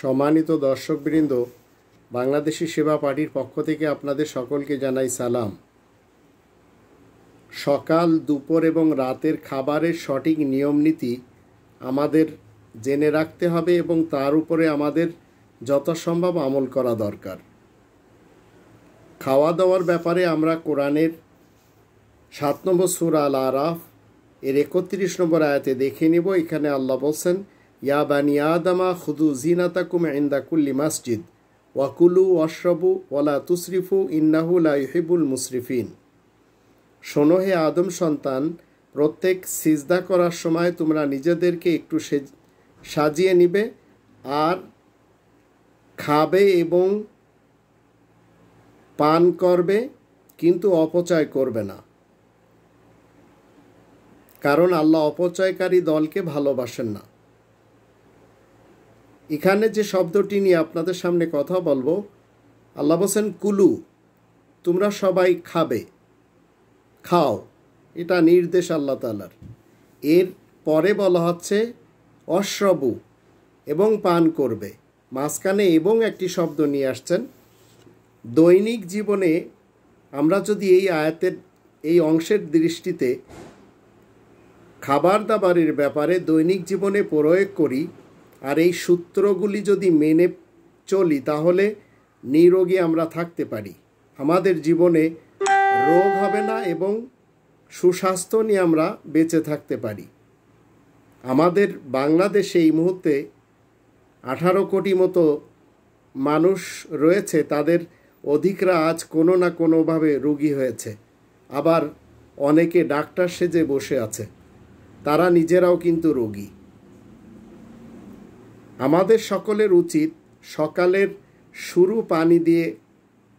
সম্মানিত দর্শকবৃন্দ বাংলাদেশি সেবা পার্টির পক্ষ থেকে আপনাদের সকলকে জানাই সালাম সকাল দুপুর এবং রাতের খাবারের সঠিক নিয়ম নীতি আমাদের জেনে রাখতে হবে এবং তার উপরে আমাদের যথাসম্ভব আমল করা দরকার খাওয়া দাওয়ার ব্যাপারে আমরা কোরআনের সাত নম্বর সুর আল আরাফ এর একত্রিশ নম্বর আয়াতে দেখে নেব এখানে আল্লাহ বলছেন ইয়া বানি আদামা খুদু জিনাতাকুম ইন্দা কুল্লি মসজিদ ওয়াকুলু ওয়াশরবু ওয়ালা তুসরিফু ইন্নাহু লা ইহিবুল মুসরিফিন সোনহে হে আদম সন্তান প্রত্যেক সিজদা করার সময় তোমরা নিজেদেরকে একটু সাজিয়ে নিবে আর খাবে এবং পান করবে কিন্তু অপচয় করবে না কারণ আল্লাহ অপচয়কারী দলকে ভালোবাসেন না এখানে যে শব্দটি নিয়ে আপনাদের সামনে কথা বলবো আল্লাহ বলছেন কুলু তোমরা সবাই খাবে খাও এটা নির্দেশ আল্লাহ তালার এর পরে বলা হচ্ছে অশ্রবু এবং পান করবে মাঝখানে এবং একটি শব্দ নিয়ে আসছেন দৈনিক জীবনে আমরা যদি এই আয়াতের এই অংশের দৃষ্টিতে খাবার দাবারের ব্যাপারে দৈনিক জীবনে প্রয়োগ করি আর এই সূত্রগুলি যদি মেনে চলি তাহলে নিরোগী আমরা থাকতে পারি আমাদের জীবনে রোগ হবে না এবং সুস্বাস্থ্য নিয়ে আমরা বেঁচে থাকতে পারি আমাদের বাংলাদেশে এই মুহূর্তে আঠারো কোটি মতো মানুষ রয়েছে তাদের অধিকরা আজ কোনো না কোনোভাবে রুগী হয়েছে আবার অনেকে ডাক্তার সেজে বসে আছে তারা নিজেরাও কিন্তু রোগী আমাদের সকলের উচিত সকালের শুরু পানি দিয়ে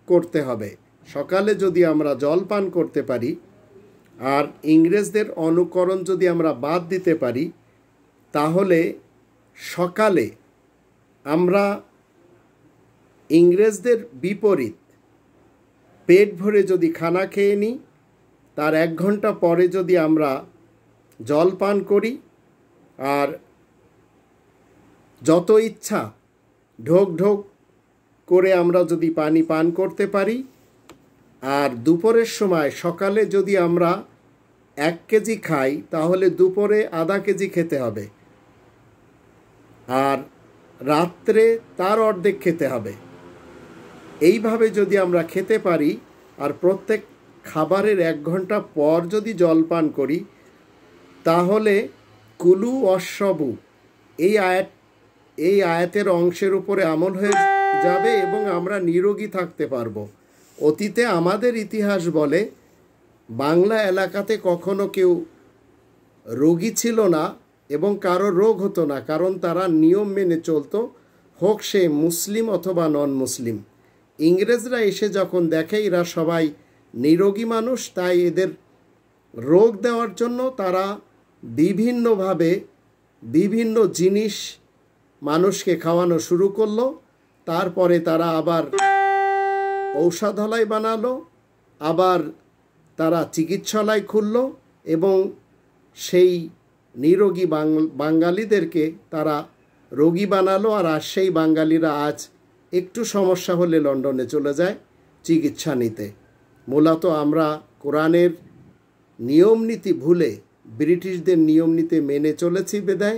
করতে হবে সকালে যদি আমরা জল পান করতে পারি আর ইংরেজদের অনুকরণ যদি আমরা বাদ দিতে পারি তাহলে সকালে আমরা ইংরেজদের বিপরীত পেট ভরে যদি খানা খেয়ে নিই তার এক ঘন্টা পরে যদি আমরা জল পান করি আর যত ইচ্ছা ঢোক ঢোক করে আমরা যদি পানি পান করতে পারি আর দুপুরের সময় সকালে যদি আমরা এক কেজি খাই তাহলে দুপুরে আধা কেজি খেতে হবে আর রাত্রে তার অর্ধেক খেতে হবে এইভাবে যদি আমরা খেতে পারি আর প্রত্যেক খাবারের এক ঘন্টা পর যদি জল পান করি তাহলে কুলু অশ্ববু এই আয়াত এই আয়াতের অংশের উপরে আমল হয়ে যাবে এবং আমরা নিরোগী থাকতে পারব অতীতে আমাদের ইতিহাস বলে বাংলা এলাকাতে কখনো কেউ রোগী ছিল না এবং কারো রোগ হতো না কারণ তারা নিয়ম মেনে চলতো হোক সে মুসলিম অথবা নন মুসলিম ইংরেজরা এসে যখন দেখে এরা সবাই নিরোগী মানুষ তাই এদের রোগ দেওয়ার জন্য তারা বিভিন্নভাবে বিভিন্ন জিনিস মানুষকে খাওয়ানো শুরু করলো তারপরে তারা আবার ঔষধালয় বানালো আবার তারা চিকিৎসালয় খুলল এবং সেই নিরোগী বাঙালিদেরকে তারা রোগী বানালো আর আর সেই বাঙালিরা আজ একটু সমস্যা হলে লন্ডনে চলে যায় চিকিৎসা নিতে মূলত আমরা কোরআনের নিয়ম নীতি ভুলে ব্রিটিশদের নিয়ম মেনে চলেছি বেদায়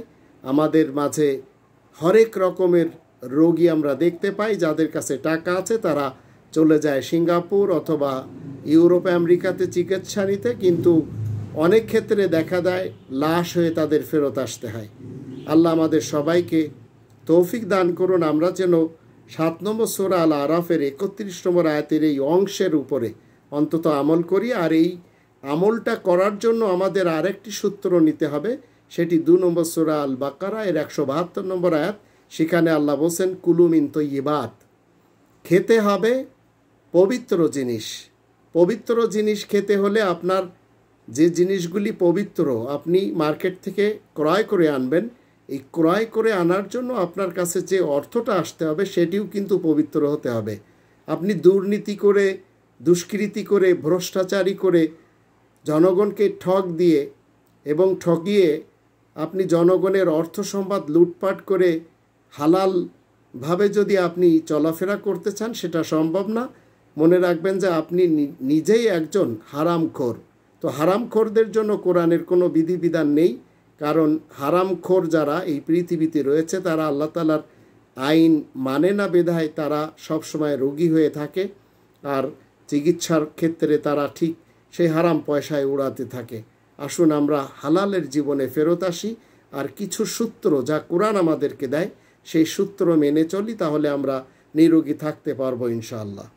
আমাদের মাঝে হরেক রকমের রোগী আমরা দেখতে পাই যাদের কাছে টাকা আছে তারা চলে যায় সিঙ্গাপুর অথবা ইউরোপ আমেরিকাতে চিকিৎসা নিতে কিন্তু অনেক ক্ষেত্রে দেখা দেয় লাশ হয়ে তাদের ফেরত আসতে হয় আল্লাহ আমাদের সবাইকে তৌফিক দান করুন আমরা যেন সাত নম্বর সোরা আল আরাফের একত্রিশ নম্বর আয়াতের এই অংশের উপরে অন্তত আমল করি আর এই আমলটা করার জন্য আমাদের আরেকটি সূত্র নিতে হবে সেটি দু নম্বর সোরা আল বাকারা এর একশো বাহাত্তর নম্বর আয়াত সেখানে আল্লাহ বলছেন কুলুমিন তৈবাত খেতে হবে পবিত্র জিনিস পবিত্র জিনিস খেতে হলে আপনার যে জিনিসগুলি পবিত্র আপনি মার্কেট থেকে ক্রয় করে আনবেন এই ক্রয় করে আনার জন্য আপনার কাছে যে অর্থটা আসতে হবে সেটিও কিন্তু পবিত্র হতে হবে আপনি দুর্নীতি করে দুষ্কৃতি করে ভ্রষ্টাচারী করে জনগণকে ঠক দিয়ে এবং ঠকিয়ে আপনি জনগণের অর্থ সম্পদ লুটপাট করে হালালভাবে যদি আপনি চলাফেরা করতে চান সেটা সম্ভব না মনে রাখবেন যে আপনি নিজেই একজন হারামখোর তো হারামখোরদের জন্য কোরআনের কোনো বিধিবিধান নেই কারণ হারামখোর যারা এই পৃথিবীতে রয়েছে তারা আল্লাহ তালার আইন মানে না বেধায় তারা সবসময় রোগী হয়ে থাকে আর চিকিৎসার ক্ষেত্রে তারা ঠিক সেই হারাম পয়সায় উড়াতে থাকে আসুন আমরা হালালের জীবনে ফেরত আসি আর কিছু সূত্র যা কোরআন আমাদেরকে দেয় সেই সূত্র মেনে চলি তাহলে আমরা নিরোগী থাকতে পারবো ইনশাআল্লাহ